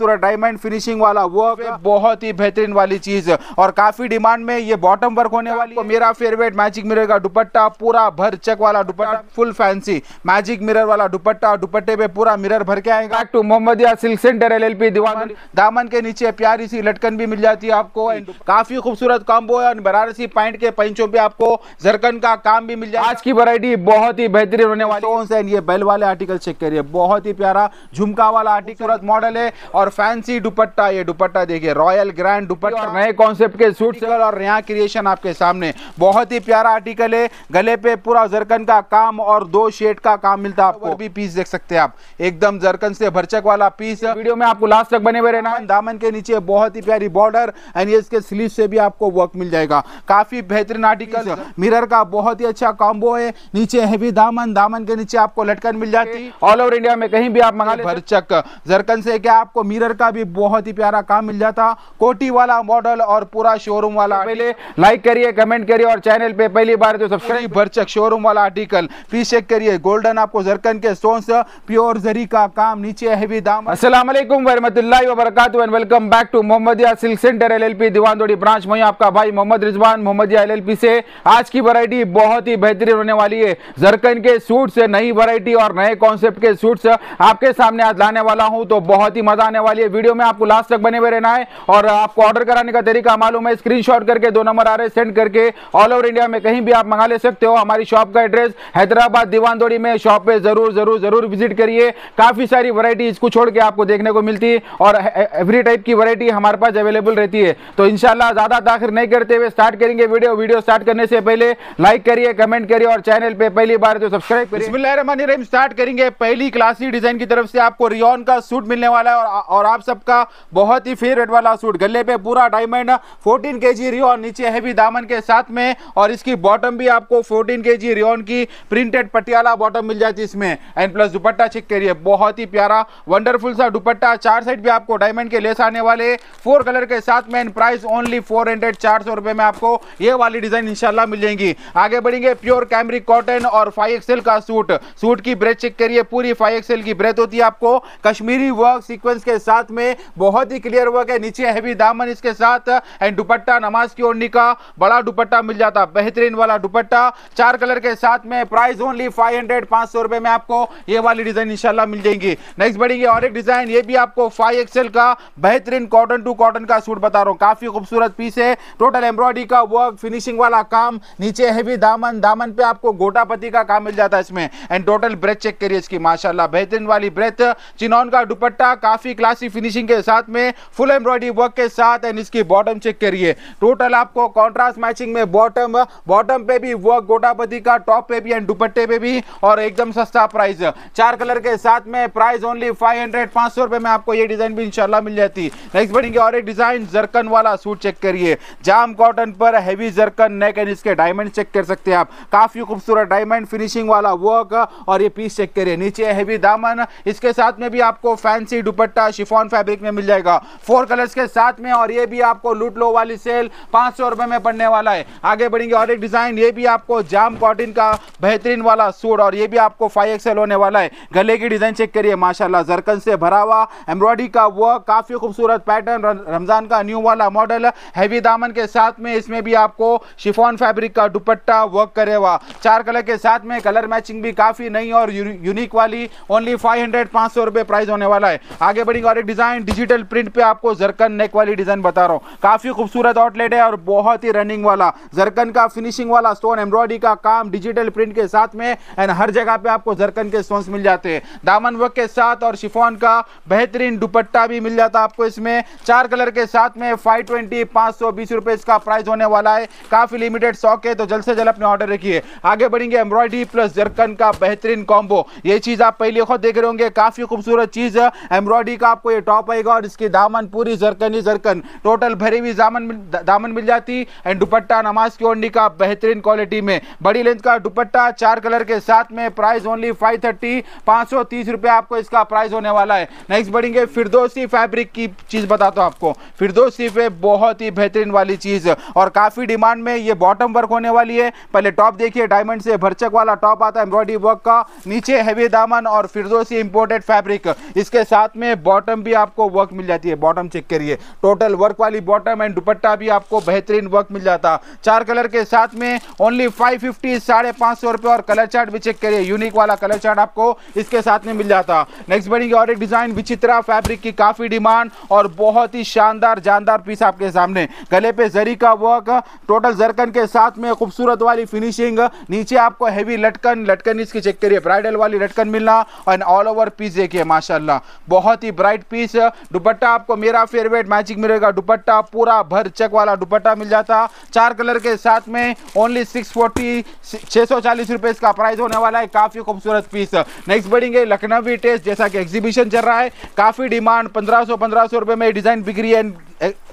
पूरा diamond finishing वाला वो बहुत ही बेहतरीन वाली चीज और काफी डिमांड में ये बॉटम वर्क होने वाली मेरा फेवरेट मैजिक मिरर का दुपट्टा पूरा भर चक वाला दुपट्टा फुल फैंसी मैजिक मिरर वाला दुपट्टा दुपट्टे पे पूरा मिरर भर के आएगा to Mohammadiya silk centre L L P Diwan दामन के नीचे प्यारी सी लटकन भी मिल जाती है आपको काफी खूबसूरत कॉम्बो है बनारसी पैंट के पंचों पे आपको जरकन का काम भी मिल जाए आज की वरायटी बहुत ही बेहतरीन होने वाली ये बेल वाले आर्टिकल चेक करिए बहुत ही प्यारा झुमका वाला आर्टिकल मॉडल है और और फैंसी दुपट्टा ये दुपट्टा देखिए रॉयल ग्रैंड दुपट्टा नए कॉन्सेप्ट के सूट सेवल और नया क्रिएशन आपके सामने बहुत ही प्यारा आर्टिकल है गले पे पूरा जरकन का काम और दो शेड का काम मिलता है आपको भी पीस देख सकते हैं आप एकदम जरकन से भरचक वाला पीस वीडियो में आपको लास्ट तक बने हुए रहना दामन के नीचे बहुत ही प्यारी बॉर्डर एंड इसके स्लीव से भी आपको वर्क मिल जाएगा काफी बेहतरीन आर्टिकल मिरर का बहुत ही अच्छा कॉम्बो है नीचे हैवी दामन दामन के नीचे आपको लटकन मिल जाती ऑल ओवर इंडिया में कहीं भी आप मंगा भरचक जरकन से क्या आपको मिरर का भी बहुत ही प्यारा काम मिल जाता कोटी वाला मॉडल और पूरा शोरूम वाला पहले लाइक करिए कमेंट करिए और चैनल पे पहली बार जो सब्सक्राइब भरचक शोरूम वाला आर्टिकल फिर चेक करिए गोल्डन आपको जरकन के सोन से प्योर जरी का काम नीचे हैवी दाम असलम वरहमतुल्लाहि वबरकातु and welcome back to Mohammadiya silk centre LLP Diwandodi branch में आपका भाई मोहम्मद रिजवान मोहम्मदिया एलएलपी से आज की वैरायटी बहुत ही बेहतरीन होने वाली है जरकन के सूट से नई वैरायटी और नए कॉन्सेप्ट के सूट्स आपके सामने आज लाने वाला हूं तो बहुत ही मजा आने वाली है वीडियो में आपको लास्ट तक बने हुए रहना है और आपको ऑर्डर कराने का तरीका मालूम है स्क्रीन करके दो नंबर आ रहे सेंड करके ऑल ओवर इंडिया में कहीं भी आप मंगा ले सकते हो हमारी शॉप का एड्रेस हैदराबाद दीवानदोड़ी में शॉप पे जरूर जरूर जरूर विजिट करिए काफी सारी वरायटी इसको छोड़ के आपको देखने को मिलती है और एवरी टाइप की वरायटी हमारे पास अवेलेबल रहती है तो इनशाला ज्यादा दाखिल नहीं करते हुए स्टार्ट करेंगे वीडियो वीडियो स्टार्ट करने से पहले लाइक करिए कमेंट करिए और चैनल पे पहली बार तो सब्सक्राइब करिए स्टार्ट करेंगे पहली क्लासी डिजाइन की तरफ से आपको रियोन का सूट मिलने वाला है और और आप सबका बहुत ही फेवरेट वाला सूट गले पे पूरा डायमंड 14 के जी रियोन नीचे हैवी दामन के साथ में और इसकी बॉटम भी आपको 14 के जी रियोन की प्रिंटेड पटियाला बॉटम मिल जाती है इसमें एंड प्लस दुपट्टा चेक करिए बहुत ही प्यारा वंडरफुल सा दुपट्टा चार साइड भी आपको डायमंड के लेस आने वाले फोर कलर के साथ में and price only four hundred चार में आपको ये वाली डिजाइन इंशाल्लाह मिल जाएंगी आगे बढ़ेंगे प्योर कैमरी कॉटन और फाइव एक्सएल का सूट सूट की ब्रेथ चेक करिए पूरी फाइव एक्सएल की ब्रेथ होती है आपको कश्मीरी वर्क सीक्वेंस के साथ में बहुत ही क्लियर वर्क है नीचे हैवी दामन इसके साथ एंड दुपट्टा नमाज की ओढ़नी का बड़ा दुपट्टा मिल जाता बेहतरीन वाला दुपट्टा चार कलर के साथ में प्राइस ओनली फाइव हंड्रेड पांच सौ रुपए में आपको ये वाली डिजाइन इंशाल्लाह मिल जाएगी नेक्स्ट बढ़ेंगे और एक डिजाइन ये भी आपको फाइव एक्सएल का बेहतरीन कॉटन टू कॉटन का सूट बता रहा हूँ काफी खूबसूरत पीस है टोटल एम्ब्रॉयडरी का वर्क फिनिशिंग वाला काम नीचे हैवी दामन दामन पे आपको गोटापति का काम मिल जाता है इसमें एंड टोटल ब्रेथ चेक करिए इसकी माशाला बेहतरीन वाली ब्रेथ चिनौन का दुपट्टा काफी क्लास क्लासी फिनिशिंग के साथ में फुल एम्ब्रॉयडरी वर्क के साथ एंड इसकी बॉटम चेक करिए टोटल आपको कॉन्ट्रास्ट मैचिंग में बॉटम बॉटम पे भी वर्क गोटापति का टॉप पे भी एंड दुपट्टे पे भी और एकदम सस्ता प्राइस चार कलर के साथ में प्राइस ओनली फाइव हंड्रेड पाँच सौ रुपये में आपको ये डिजाइन भी इंशाल्लाह मिल जाती नेक्स्ट बढ़ेंगे और एक डिजाइन जरकन वाला सूट चेक करिए जाम कॉटन पर हैवी जरकन नेक एंड इसके डायमंड चेक कर सकते हैं आप काफी खूबसूरत डायमंड फिनिशिंग वाला वर्क और ये पीस चेक करिए नीचे हैवी दामन इसके साथ में भी आपको फैंसी दुपट्टा शिफॉन फैब्रिक में मिल जाएगा फोर कलर्स के साथ में और ये भी आपको लूट लो वाली सेल पांच सौ रुपए में पड़ने वाला है आगे बढ़ेंगे और एक डिज़ाइन ये भी आपको जाम कॉटन का बेहतरीन वाला सूट और ये भी आपको फाइव एक्सएल होने वाला है गले की डिज़ाइन चेक करिए माशाला जरकन से भरा हुआ एम्ब्रॉयडरी का वर्क काफ़ी खूबसूरत पैटर्न रमज़ान का न्यू वाला मॉडल हैवी दामन के साथ में इसमें भी आपको शिफॉन फैब्रिक का दुपट्टा वर्क करे हुआ चार कलर के साथ में कलर मैचिंग भी काफ़ी नई और यूनिक वाली ओनली फाइव हंड्रेड पाँच सौ रुपये प्राइस होने वाला है आगे बढ़ेंगे प्रिंटिंग और एक डिजाइन डिजिटल प्रिंट पे आपको जरकन नेक वाली डिजाइन बता रहा हूँ काफी खूबसूरत आउटलेट है और बहुत ही रनिंग वाला जरकन का फिनिशिंग वाला स्टोन एम्ब्रॉयडरी का काम डिजिटल प्रिंट के साथ में एंड हर जगह पे आपको जरकन के स्टोन मिल जाते हैं दामन वर्क के साथ और शिफोन का बेहतरीन दुपट्टा भी मिल जाता है आपको इसमें चार कलर के साथ में फाइव ट्वेंटी पाँच सौ बीस रुपये इसका प्राइस होने वाला है काफी लिमिटेड स्टॉक है तो जल्द से जल्द अपने ऑर्डर रखिए आगे बढ़ेंगे एम्ब्रॉयडरी प्लस जरकन का बेहतरीन कॉम्बो ये चीज आप पहले खुद देख रहे होंगे काफी खूबसूरत चीज एम्ब्रॉयडरी का आपको ये टॉप आएगा और इसकी दामन पूरी जरकन ही जरकन टोटल भरी हुई दामन दामन मिल जाती एंड दुपट्टा नमाज की ओंडी का बेहतरीन क्वालिटी में बड़ी लेंथ का दुपट्टा चार कलर के साथ में प्राइस ओनली फाइव थर्टी पाँच सौ तीस रुपये आपको इसका प्राइस होने वाला है नेक्स्ट बढ़ेंगे फिरदोसी फैब्रिक की चीज़ बताता हूँ आपको फिरदोसी पे बहुत ही बेहतरीन वाली चीज़ और काफ़ी डिमांड में ये बॉटम वर्क होने वाली है पहले टॉप देखिए डायमंड से भरचक वाला टॉप आता है एम्ब्रॉयडरी वर्क का नीचे हैवी दामन और फिरदोसी इंपोर्टेड फैब्रिक इसके साथ में बॉटम बॉटम भी आपको वर्क मिल जाती है बॉटम चेक करिए टोटल वर्क वाली बॉटम एंड दुपट्टा भी आपको बेहतरीन वर्क मिल जाता चार कलर के साथ में ओनली फाइव फिफ्टी साढ़े पांच सौ रुपए और कलर चार्ट भी चेक करिए यूनिक वाला कलर चार्ट आपको इसके साथ में मिल जाता नेक्स्ट बढ़ेंगे और एक डिज़ाइन विचित्रा फैब्रिक की काफ़ी डिमांड और बहुत ही शानदार जानदार पीस आपके सामने गले पे जरी का वर्क टोटल जरकन के साथ में खूबसूरत वाली फिनिशिंग नीचे आपको हैवी लटकन लटकन इसकी चेक करिए ब्राइडल वाली लटकन मिलना एंड ऑल ओवर पीस देखिए माशाल्लाह बहुत ही ब्राइट व्हाइट पीस दुपट्टा आपको मेरा फेवरेट मैचिंग मिलेगा दुपट्टा पूरा भर चेक वाला दुपट्टा मिल जाता चार कलर के साथ में ओनली सिक्स फोर्टी छः सौ चालीस रुपये इसका प्राइस होने वाला है काफ़ी खूबसूरत पीस नेक्स्ट बढ़ेंगे लखनवी टेस्ट जैसा कि एग्जीबिशन चल रहा है काफ़ी डिमांड पंद्रह सौ पंद्रह सौ में डिज़ाइन बिक रही है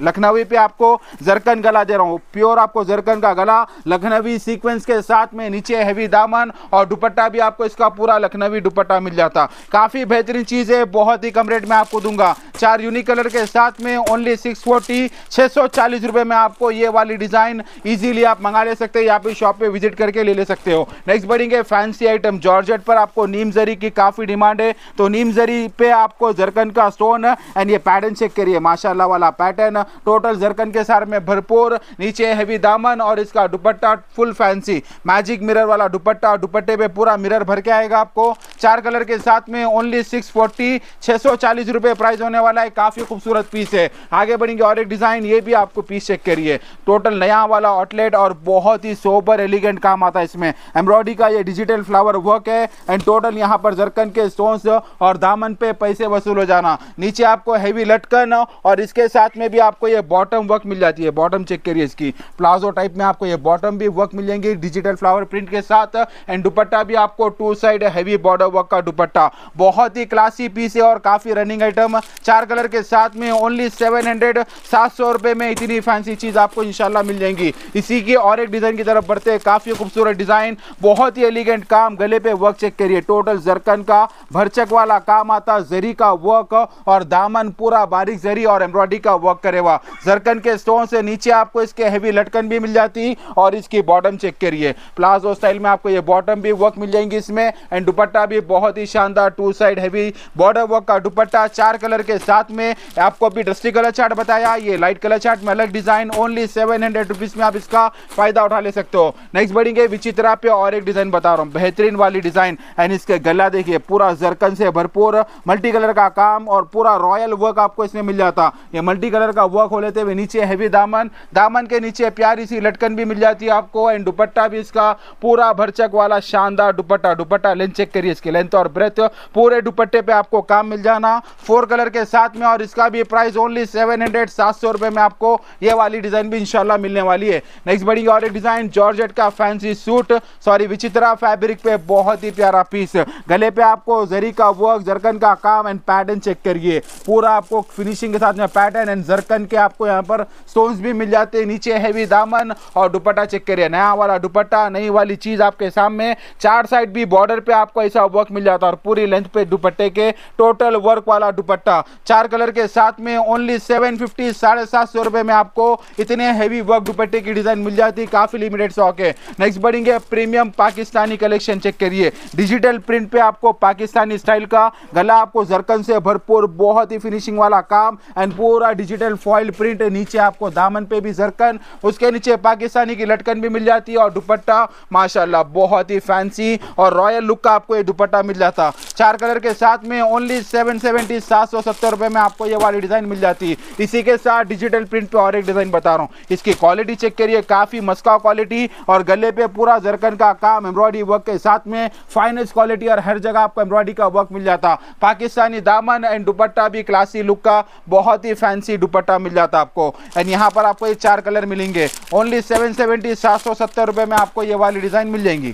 लखनवी पे आपको जरकन गला दे रहा हूँ प्योर आपको जरकन का गला लखनवी सीक्वेंस के साथ में नीचे हैवी दामन और दुपट्टा भी आपको इसका पूरा लखनवी दुपट्टा मिल जाता काफ़ी बेहतरीन चीज़ है बहुत ही कम रेट में आपको दूंगा चार यूनिक कलर के साथ में ओनली सिक्स फोर्टी छः में आपको ये वाली डिज़ाइन ईजिली आप मंगा ले सकते हैं या फिर शॉप पे विजिट करके ले ले सकते हो नेक्स्ट बढ़ेंगे फैंसी आइटम जॉर्ज पर आपको नीम जरी की काफ़ी डिमांड है तो नीम जरी पे आपको जरकन का स्टोन एंड ये पैटर्न चेक करिए माशाला वाला पैटर्न पैटर्न टोटल जरकन के सार में भरपूर नीचे हैवी दामन और इसका दुपट्टा फुल फैंसी मैजिक मिरर वाला दुपट्टा दुपट्टे पे पूरा मिरर भर के आएगा आपको चार कलर के साथ में ओनली सिक्स फोर्टी छः प्राइस होने वाला है काफ़ी खूबसूरत पीस है आगे बढ़ेंगे और एक डिज़ाइन ये भी आपको पीस चेक करिए टोटल नया वाला आउटलेट और बहुत ही सोबर एलिगेंट काम आता है इसमें एम्ब्रॉयडरी का ये डिजिटल फ्लावर वर्क है एंड टोटल यहाँ पर जरकन के स्टोन्स और दामन पे पैसे वसूल हो जाना नीचे आपको हैवी लटकन और इसके साथ में भी आपको ये बॉटम वर्क मिल जाती है बॉटम चेक करिए इसकी प्लाजो टाइप में आपको ये बॉटम भी वर्क मिल जाएंगे डिजिटल फ्लावर प्रिंट के साथ एंड दुपट्टा भी आपको two side heavy border work का दुपट्टा बहुत ही क्लासी पीस है और काफ़ी रनिंग आइटम चार कलर के साथ में ओनली सेवन हंड्रेड सात सौ रुपये में इतनी फैंसी चीज़ आपको इंशाल्लाह मिल जाएंगी इसी की और एक डिज़ाइन की तरफ बढ़ते हैं काफ़ी खूबसूरत डिज़ाइन बहुत ही एलिगेंट काम गले पे वर्क चेक करिए टोटल जरकन का भरचक वाला काम आता जरी का वर्क और दामन पूरा बारीक जरी और एम्ब्रॉयडरी का वर्क वर्क करेगा जरकन के स्टोन से नीचे आपको इसके हैवी लटकन भी मिल जाती और इसकी बॉटम चेक करिए प्लाजो स्टाइल में आपको ये बॉटम भी वर्क मिल जाएंगी इसमें एंड दुपट्टा भी बहुत ही शानदार two side heavy border work का दुपट्टा चार कलर के साथ में आपको अभी डस्टी कलर चार्ट बताया ये लाइट कलर चार्ट में अलग डिजाइन ओनली सेवन हंड्रेड में आप इसका फायदा उठा ले सकते हो नेक्स्ट बढ़ेंगे विचित्रा पे और एक डिजाइन बता रहा हूँ बेहतरीन वाली डिजाइन एंड इसके गला देखिए पूरा जरकन से भरपूर मल्टी कलर का काम और पूरा रॉयल वर्क आपको इसमें मिल जाता ये मल्टी कलर का हुआ हो लेते हुए नीचे हैवी दामन दामन के नीचे प्यारी सी लटकन भी मिल जाती है आपको एंड दुपट्टा भी इसका पूरा भरचक वाला शानदार दुपट्टा दुपट्टा लेंथ चेक करिए इसकी लेंथ और ब्रेथ पूरे दुपट्टे पे आपको काम मिल जाना फोर कलर के साथ में और इसका भी प्राइस ओनली सेवन हंड्रेड सात सौ रुपये में आपको ये वाली डिज़ाइन भी इंशाल्लाह मिलने वाली है नेक्स्ट बढ़ी और एक डिज़ाइन जॉर्ज का fancy suit sorry Vichitra fabric पे बहुत ही प्यारा पीस गले पे आपको जरी का वर्क जरकन का काम एंड पैटर्न चेक करिए पूरा आपको फिनिशिंग के साथ में पैटर्न एंड जरकन के आपको यहाँ पर स्टोन्स भी मिल जाते हैं नीचे हैवी दामन और दुपट्टा चेक करिए नया वाला दुपट्टा नई वाली चीज़ आपके सामने चार साइड भी बॉर्डर पे आपको ऐसा वर्क मिल जाता है और पूरी लेंथ पे दुपट्टे के टोटल वर्क वाला दुपट्टा चार कलर के साथ में ओनली सेवन फिफ्टी साढ़े सात सौ रुपए में आपको इतने हैवी वर्क दुपट्टे की डिज़ाइन मिल जाती है काफ़ी लिमिटेड स्टॉक है नेक्स्ट बढ़ेंगे प्रीमियम पाकिस्तानी कलेक्शन चेक करिए डिजिटल प्रिंट पे आपको पाकिस्तानी स्टाइल का गला आपको जरकन से भरपूर बहुत ही फिनिशिंग वाला काम एंड पूरा डिजिटल मेटल फॉइल प्रिंट नीचे आपको दामन पे भी जरकन उसके नीचे पाकिस्तानी की लटकन भी मिल जाती है और दुपट्टा माशाल्लाह बहुत ही फैंसी और रॉयल लुक का आपको ये दुपट्टा मिल जाता चार कलर के साथ में ओनली सेवन सेवेंटी सात सौ सत्तर रुपये में आपको ये वाली डिज़ाइन मिल जाती है इसी के साथ डिजिटल प्रिंट पे और एक डिज़ाइन बता रहा हूँ इसकी क्वालिटी चेक करिए काफ़ी मस्का क्वालिटी और गले पे पूरा जरकन का काम एम्ब्रॉयडरी वर्क के साथ में फाइनेस्ट क्वालिटी और हर जगह आपको एम्ब्रॉयडरी का वर्क मिल जाता पाकिस्तानी दामन एंड दुपट्टा भी क्लासी लुक का बहुत ही फैंसी दुपट्टा मिल जाता आपको एंड यहाँ पर आपको ये चार कलर मिलेंगे ओनली सेवन सेवेंटी सात सौ सत्तर रुपये में आपको ये वाली डिज़ाइन मिल जाएंगी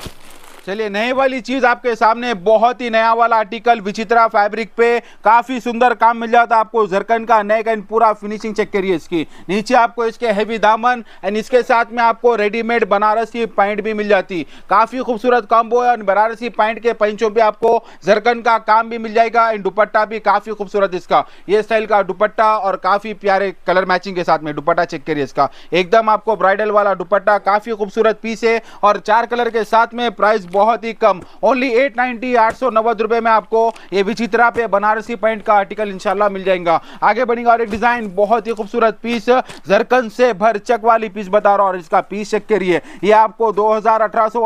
चलिए नई वाली चीज आपके सामने बहुत ही नया वाला आर्टिकल विचित्रा फैब्रिक पे काफी सुंदर काम मिल जाता है आपको झरकन का नए एंड पूरा फिनिशिंग चेक करिए इसकी नीचे आपको इसके हैवी दामन एंड इसके साथ में आपको रेडीमेड बनारसी पैंट भी मिल जाती काफी खूबसूरत कॉम्बो है बनारसी पैंट के पंचों पर आपको झरकन का काम भी मिल जाएगा एंड दुपट्टा भी काफी खूबसूरत इसका ये स्टाइल का दुपट्टा और काफी प्यारे कलर मैचिंग के साथ में दुपट्टा चेक करिए इसका एकदम आपको ब्राइडल वाला दुपट्टा काफी खूबसूरत पीस है और चार कलर के साथ में प्राइस बहुत ही कम ओनली एट नाइनटी आठ सौ नब्बे रुपए में आपको ये विचित्रा पे बनारसी पैंट का आर्टिकल इंशाल्लाह मिल जाएगा आगे बनेगा और एक डिजाइन बहुत ही खूबसूरत पीस जरकन से भर चक वाली पीस बता रहा हूँ और इसका पीस चेक करिए ये आपको दो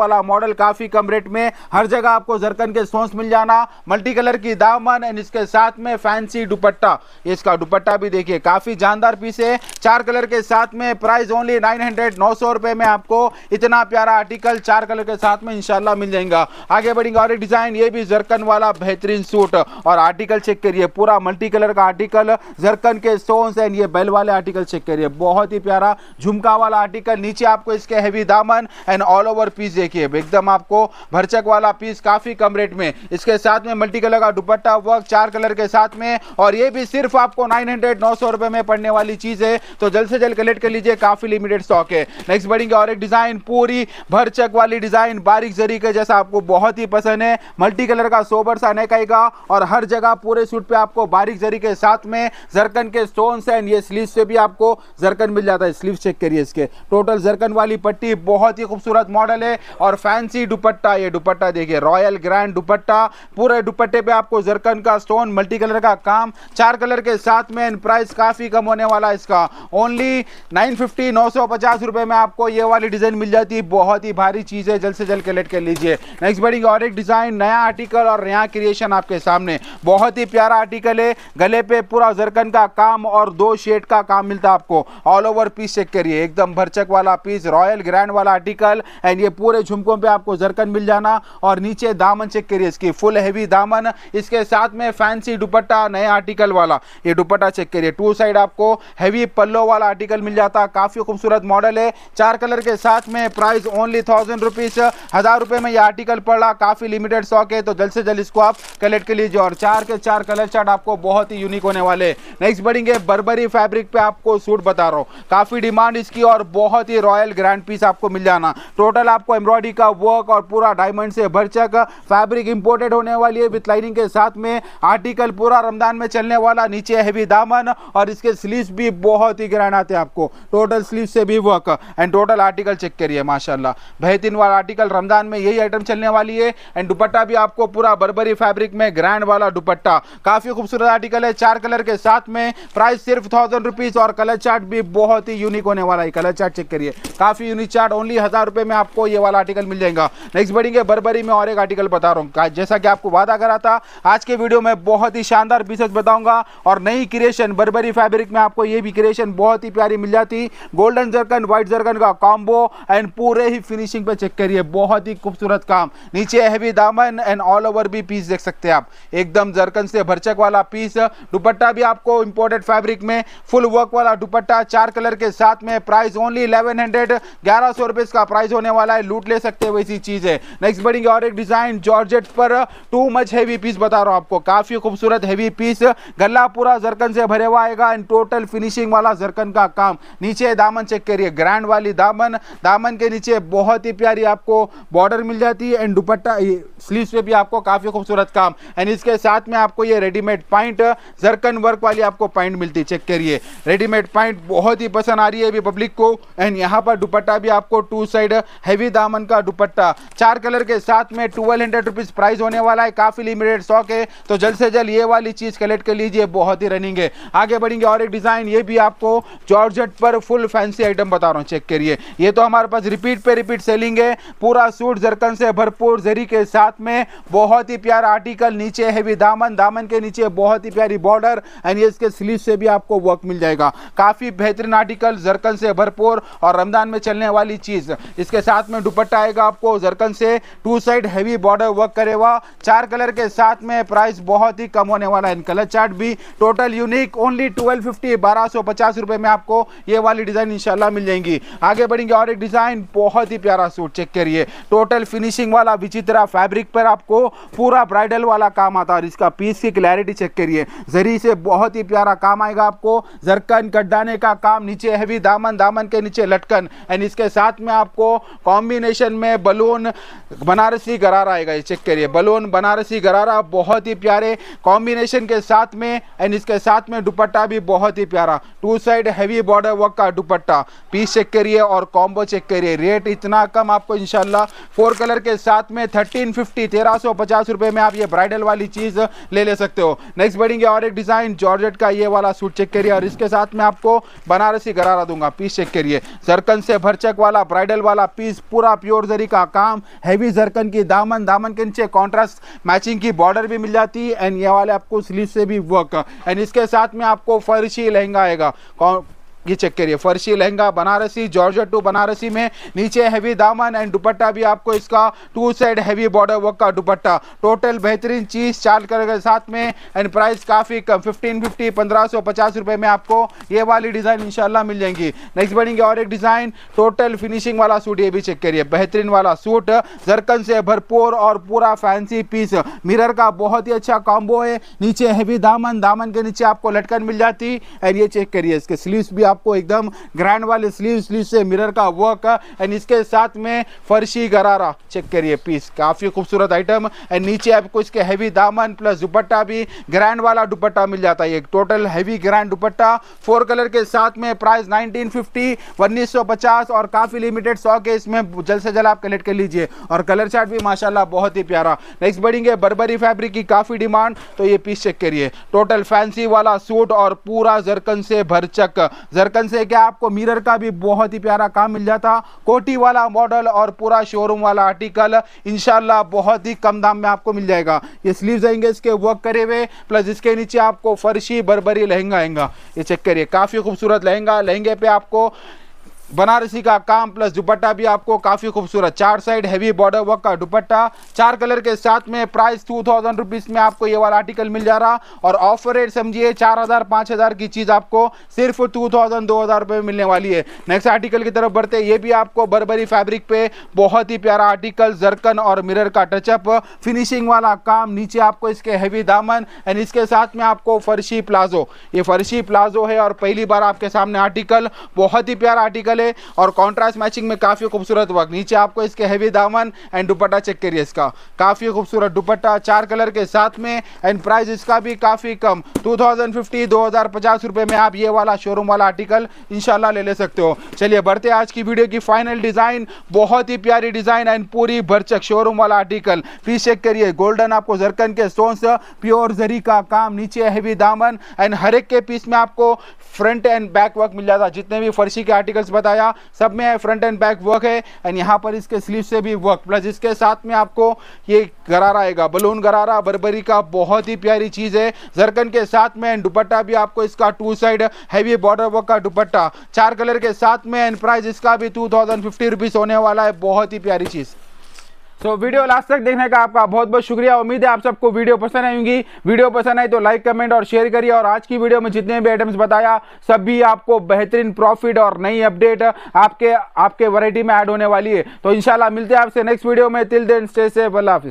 वाला मॉडल काफी कम रेट में हर जगह आपको जरकन के सोन्स मिल जाना मल्टी कलर की दामन एंड इसके साथ में फैंसी दुपट्टा इसका दुपट्टा भी देखिए काफी जानदार पीस है चार कलर के साथ में प्राइस ओनली नाइन हंड्रेड नौ सौ रुपए में आपको इतना प्यारा आर्टिकल चार कलर के साथ में इंशाल्लाह मिल जाएगा आगे बढ़ेंगे और डिजाइन ये भी जरकन वाला बेहतरीन सूट और आर्टिकल चेक करिए पूरा मल्टी कलर का आर्टिकल जरकन के स्टोन्स एंड ये बेल वाले आर्टिकल चेक करिए बहुत ही प्यारा झुमका वाला आर्टिकल नीचे आपको इसके हैवी दामन एंड ऑल ओवर पीस देखिए एकदम आपको भरचक वाला पीस काफी कम रेट में इसके साथ में मल्टी कलर का दुपट्टा वर्क चार कलर के साथ में और ये भी सिर्फ आपको नाइन हंड्रेड रुपए में पड़ने वाली चीज है तो जल्द से जल्द कलेक्ट कर लीजिए काफी लिमिटेड स्टॉक है नेक्स्ट बढ़ेंगे और एक डिजाइन पूरी भरचक वाली डिजाइन बारीक जरी के है जैसा आपको बहुत ही पसंद है मल्टी कलर का सोबर सा नेक आएगा और हर जगह पूरे सूट पे आपको बारीक जरी के साथ में जरकन के स्टोन एंड ये स्लीव से भी आपको जरकन मिल जाता है स्लीव चेक करिए इसके टोटल जरकन वाली पट्टी बहुत ही खूबसूरत मॉडल है और फैंसी दुपट्टा ये दुपट्टा देखिए रॉयल ग्रैंड दुपट्टा पूरे दुपट्टे पे आपको जरकन का स्टोन मल्टी कलर का काम चार कलर के साथ में एंड प्राइस काफ़ी कम होने वाला है इसका ओनली नाइन फिफ्टी में आपको ये वाली डिज़ाइन मिल जाती है बहुत ही भारी चीज़ है जल्द से जल्द कलेक्ट कर लीजिए लीजिए नेक्स्ट बड़ी और एक डिज़ाइन नया आर्टिकल और नया क्रिएशन आपके सामने बहुत ही प्यारा आर्टिकल है गले पे पूरा जरकन का काम और दो शेड का काम मिलता है आपको ऑल ओवर पीस चेक करिए एकदम भरचक वाला पीस रॉयल ग्रैंड वाला आर्टिकल एंड ये पूरे झुमकों पर आपको जरकन मिल जाना और नीचे दामन चेक करिए इसकी फुल हैवी दामन इसके साथ में फैंसी दुपट्टा नए आर्टिकल वाला ये दुपट्टा चेक करिए टू साइड आपको हैवी पल्लो वाला आर्टिकल मिल जाता काफ़ी खूबसूरत मॉडल है चार कलर के साथ में प्राइस ओनली थाउजेंड रुपीज़ हज़ार रुपए में ये आर्टिकल पड़ा काफ़ी लिमिटेड स्टॉक है तो जल्द से जल्द इसको आप कलेक्ट कर लीजिए और चार के चार कलर चार्ट आपको बहुत ही यूनिक होने वाले नेक्स्ट बढ़ेंगे बर्बरी फैब्रिक पे आपको सूट बता रहा हूँ काफ़ी डिमांड इसकी और बहुत ही रॉयल ग्रैंड पीस आपको मिल जाना टोटल आपको एम्ब्रॉयडरी का वर्क और पूरा डायमंड से भरचक फैब्रिक इंपोर्टेड होने वाली है विथ लाइनिंग के साथ में आर्टिकल पूरा रमजान में चलने वाला नीचे हैवी दामन और इसके स्लीव भी बहुत ही ग्रैंड आते हैं आपको टोटल स्लीव से भी work and total article check करिए माशाला बेहतरीन वाला आर्टिकल रमजान में ये यही आइटम चलने वाली है एंड दुपट्टा भी आपको पूरा बरबरी फैब्रिक में ग्रैंड वाला दुपट्टा काफी खूबसूरत आर्टिकल है चार कलर के साथ में प्राइस सिर्फ थाउजेंड रुपीज और कलर चार्ट भी बहुत ही यूनिक होने वाला है कलर चार्ट चेक करिए काफी यूनिक चार्ट ओनली हजार रुपए में आपको ये वाला आर्टिकल मिल जाएगा नेक्स्ट बढ़ेंगे बरबरी में और एक आर्टिकल बता रहा हूँ जैसा कि आपको वादा करा था आज के वीडियो में बहुत ही शानदार पीसेस बताऊंगा और नई क्रिएशन बरबरी फैब्रिक में आपको ये भी क्रिएशन बहुत ही प्यारी मिल जाती गोल्डन जर्कन व्हाइट जर्कन का कॉम्बो एंड पूरे ही फिनिशिंग पे चेक करिए बहुत ही खूबसूरत खूबसूरत काम नीचे हैवी दामन एंड ऑल ओवर भी पीस देख सकते हैं आप एकदम जरकन से भरचक वाला पीस दुपट्टा भी आपको इंपोर्टेड फैब्रिक में फुल वर्क वाला दुपट्टा चार कलर के साथ में प्राइस ओनली इलेवन हंड्रेड ग्यारह सौ रुपये इसका प्राइस होने वाला है लूट ले सकते हैं वैसी चीज़ है नेक्स्ट बढ़ेंगे और एक डिज़ाइन जॉर्जेट पर टू मच हैवी पीस बता रहा हूँ आपको काफ़ी खूबसूरत हैवी पीस गला पूरा जरकन से भरे हुआ आएगा एंड टोटल फिनिशिंग वाला जरकन का काम नीचे दामन चेक करिए ग्रैंड वाली दामन दामन के नीचे बहुत ही प्यारी आपको बॉर्डर मिल जाती है एंड दुपट्टा स्लीव्स पे भी आपको काफ़ी खूबसूरत काम एंड इसके साथ में आपको ये रेडीमेड पॉइंट जरकन वर्क वाली आपको पॉइंट मिलती है चेक करिए रेडीमेड पॉइंट बहुत ही पसंद आ रही है अभी पब्लिक को एंड यहाँ पर दुपट्टा भी आपको टू साइड हैवी दामन का दुपट्टा चार कलर के साथ में ट्वेल्व हंड्रेड रुपीज़ प्राइस होने वाला है काफ़ी लिमिटेड स्टॉक है तो जल्द से जल्द ये वाली चीज़ कलेक्ट कर लीजिए बहुत ही रनिंग है आगे बढ़ेंगे और एक डिज़ाइन ये भी आपको जॉर्ज पर फुल फैंसी आइटम बता रहा हूँ चेक करिए ये तो हमारे पास रिपीट पे रिपीट सेलिंग है पूरा सूट जरकन परिवर्तन से भरपूर जरी के साथ में बहुत ही प्यारा आर्टिकल नीचे हैवी दामन दामन के नीचे बहुत ही प्यारी बॉर्डर एंड ये इसके स्लीव से भी आपको वर्क मिल जाएगा काफ़ी बेहतरीन आर्टिकल जरकन से भरपूर और रमजान में चलने वाली चीज़ इसके साथ में दुपट्टा आएगा आपको जरकन से two side heavy border work करेगा चार कलर के साथ में प्राइस बहुत ही कम होने वाला है कलर चार्ट भी total unique only twelve fifty बारह सौ पचास रुपए में आपको ये वाली डिज़ाइन इंशाल्लाह मिल जाएंगी आगे बढ़ेंगे और एक डिज़ाइन बहुत ही प्यारा सूट चेक करिए टोटल फिनिशिंग वाला विचित्रा फैब्रिक पर आपको पूरा ब्राइडल वाला काम आता है और इसका पीस की क्लैरिटी चेक करिए जरी से बहुत ही प्यारा काम आएगा आपको जरकन कटाने का काम नीचे हैवी दामन दामन के नीचे लटकन एंड इसके साथ में आपको कॉम्बिनेशन में बलून बनारसी गरारा आएगा ये चेक करिए बलून बनारसी गरारा बहुत ही प्यारे कॉम्बिनेशन के साथ में एंड इसके साथ में दुपट्टा भी बहुत ही प्यारा two side heavy border work का दुपट्टा पीस चेक करिए और कॉम्बो चेक करिए रेट इतना कम आपको इनशाला फोर कलर के साथ में थर्टीन फिफ्टी तेरह सौ पचास रुपए में आप ये ब्राइडल वाली चीज ले ले सकते हो नेक्स्ट बढ़ेंगे और एक डिजाइन जॉर्जेट का ये वाला सूट चेक करिए और इसके साथ में आपको बनारसी गरारा दूंगा पीस चेक करिए जरकन से भरचक वाला ब्राइडल वाला पीस पूरा प्योर जरी का काम हैवी जरकन की दामन दामन के नीचे कॉन्ट्रास्ट मैचिंग की बॉर्डर भी मिल जाती है एंड ये वाले आपको स्लीव से भी वर्क एंड इसके साथ में आपको फर्शी लहंगा आएगा ये चेक करिए फर्शी लहंगा बनारसी जॉर्जर टू बनारसी में नीचे हैवी दामन एंड दुपट्टा भी आपको इसका two side heavy border work का दुपट्टा टोटल बेहतरीन चीज़ चार कलर के साथ में एंड प्राइस काफ़ी कम फिफ्टीन फिफ्टी पंद्रह सौ पचास रुपये में आपको ये वाली डिज़ाइन इंशाल्लाह मिल जाएंगी नेक्स्ट बढ़ेंगे और एक डिज़ाइन टोटल फिनिशिंग वाला सूट ये भी चेक करिए बेहतरीन वाला सूट जरकन से भरपूर और पूरा फैंसी पीस मिरर का बहुत ही अच्छा कॉम्बो है नीचे हैवी दामन दामन के नीचे आपको लटकन मिल जाती एंड ये चेक करिए इसके स्लीव भी आपको एकदम ग्रैंड वाले स्लीव स्लीव से मिरर का वर्क एंड इसके साथ में फर्शी गरारा चेक करिए पीस काफ़ी खूबसूरत आइटम एंड नीचे आपको इसके हैवी दामन प्लस दुपट्टा भी ग्रैंड वाला दुपट्टा मिल जाता है एक total heavy grand dupatta four colour के साथ में प्राइस 1950 1950 और काफ़ी लिमिटेड सौ के इसमें जल्द से जल्द आप कलेक्ट कर लीजिए और कलर चार्ट भी माशाल्लाह बहुत ही प्यारा नेक्स्ट बढ़ेंगे बर्बरी फैब्रिक की काफ़ी डिमांड तो ये पीस चेक करिए टोटल फैंसी वाला सूट और पूरा जरकन से भरचक जर झरकन से क्या आपको मिरर का भी बहुत ही प्यारा काम मिल जाता कोटी वाला मॉडल और पूरा शोरूम वाला आर्टिकल इनशाला बहुत ही कम दाम में आपको मिल जाएगा ये स्लीव आएंगे इसके वर्क करे हुए प्लस इसके नीचे आपको फर्शी बरबरी लहंगा आएगा ये चेक करिए काफ़ी खूबसूरत लहंगा लहंगे पे आपको बनारसी का काम प्लस दुपट्टा भी आपको काफ़ी खूबसूरत चार साइड हैवी बॉर्डर वर्क का दुपट्टा चार कलर के साथ में प्राइस टू थाउजेंड रुपीज़ में आपको ये वाला आर्टिकल मिल जा रहा और ऑफर रेट समझिए चार हज़ार पाँच हज़ार की चीज़ आपको सिर्फ टू थाउजेंड दो हज़ार रुपये में मिलने वाली है नेक्स्ट आर्टिकल की तरफ बढ़ते ये भी आपको बरबरी फैब्रिक पे बहुत ही प्यारा आर्टिकल जरकन और मिरर का टचअप फिनिशिंग वाला काम नीचे आपको इसके हैवी दामन एंड इसके साथ में आपको फर्शी प्लाजो ये फर्शी प्लाजो है और पहली बार आपके सामने आर्टिकल बहुत ही प्यारा आर्टिकल है और कॉन्ट्रास्ट मैचिंग में काफ़ी खूबसूरत वर्क नीचे आपको इसके हैवी दामन एंड दुपट्टा चेक करिए इसका काफ़ी खूबसूरत दुपट्टा चार कलर के साथ में एंड प्राइस इसका भी काफ़ी कम टू थाउजेंड रुपए में आप ये वाला शोरूम वाला आर्टिकल इनशाला ले ले सकते हो चलिए बढ़ते आज की वीडियो की फाइनल डिज़ाइन बहुत ही प्यारी डिज़ाइन एंड पूरी भरचक शोरूम वाला आर्टिकल फिर चेक करिए गोल्डन आपको जरकन के स्टोन प्योर जरी का काम नीचे हैवी दामन एंड हर एक के पीस में आपको फ्रंट एंड बैक वर्क मिल जाता जितने भी फर्शी के आर्टिकल्स बता बताया सब में फ्रंट एंड बैक वर्क है एंड यहाँ पर इसके स्लीव से भी वर्क प्लस इसके साथ में आपको ये गरारा आएगा बलून गरारा बरबरी का बहुत ही प्यारी चीज़ है जरकन के साथ में एंड दुपट्टा भी आपको इसका two side heavy border work का दुपट्टा चार कलर के साथ में एंड प्राइस इसका भी टू थाउजेंड होने वाला है बहुत ही प्यारी चीज़ सो so, वीडियो लास्ट तक देखने का आपका बहुत बहुत शुक्रिया उम्मीद है आप सबको वीडियो पसंद आएंगी वीडियो पसंद आई तो लाइक कमेंट और शेयर करिए और आज की वीडियो में जितने भी आइटम्स बताया सब भी आपको बेहतरीन प्रॉफिट और नई अपडेट आपके आपके वराइटी में ऐड होने वाली है तो इनशाला मिलते हैं आपसे नेक्स्ट वीडियो में तिल देन स्टे से अल्लाह हाफिज़